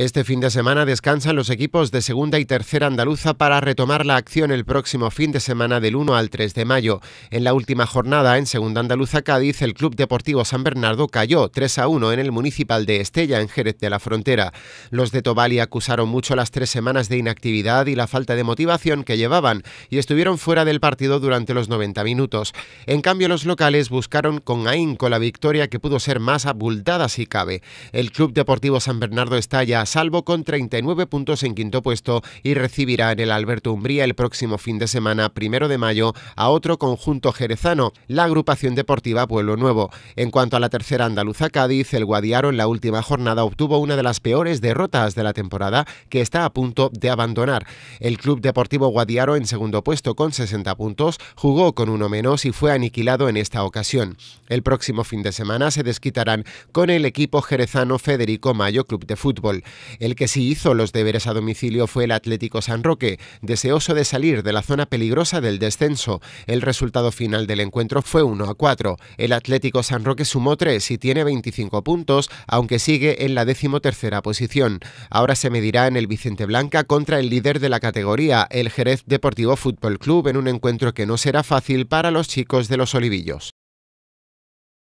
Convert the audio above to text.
Este fin de semana descansan los equipos de segunda y tercera andaluza para retomar la acción el próximo fin de semana del 1 al 3 de mayo. En la última jornada en segunda andaluza Cádiz, el Club Deportivo San Bernardo cayó 3 a 1 en el municipal de Estella, en Jerez de la Frontera. Los de Tobali acusaron mucho las tres semanas de inactividad y la falta de motivación que llevaban y estuvieron fuera del partido durante los 90 minutos. En cambio, los locales buscaron con ahínco la victoria que pudo ser más abultada si cabe. El Club Deportivo San Bernardo Estalla salvo con 39 puntos en quinto puesto y recibirá en el Alberto Umbría el próximo fin de semana, primero de mayo, a otro conjunto jerezano, la agrupación deportiva Pueblo Nuevo. En cuanto a la tercera andaluza Cádiz, el Guadiaro en la última jornada obtuvo una de las peores derrotas de la temporada que está a punto de abandonar. El Club Deportivo Guadiaro en segundo puesto con 60 puntos jugó con uno menos y fue aniquilado en esta ocasión. El próximo fin de semana se desquitarán con el equipo jerezano Federico Mayo Club de Fútbol. El que sí hizo los deberes a domicilio fue el Atlético San Roque, deseoso de salir de la zona peligrosa del descenso. El resultado final del encuentro fue 1 a 4. El Atlético San Roque sumó 3 y tiene 25 puntos, aunque sigue en la decimotercera posición. Ahora se medirá en el Vicente Blanca contra el líder de la categoría, el Jerez Deportivo Fútbol Club, en un encuentro que no será fácil para los chicos de los Olivillos.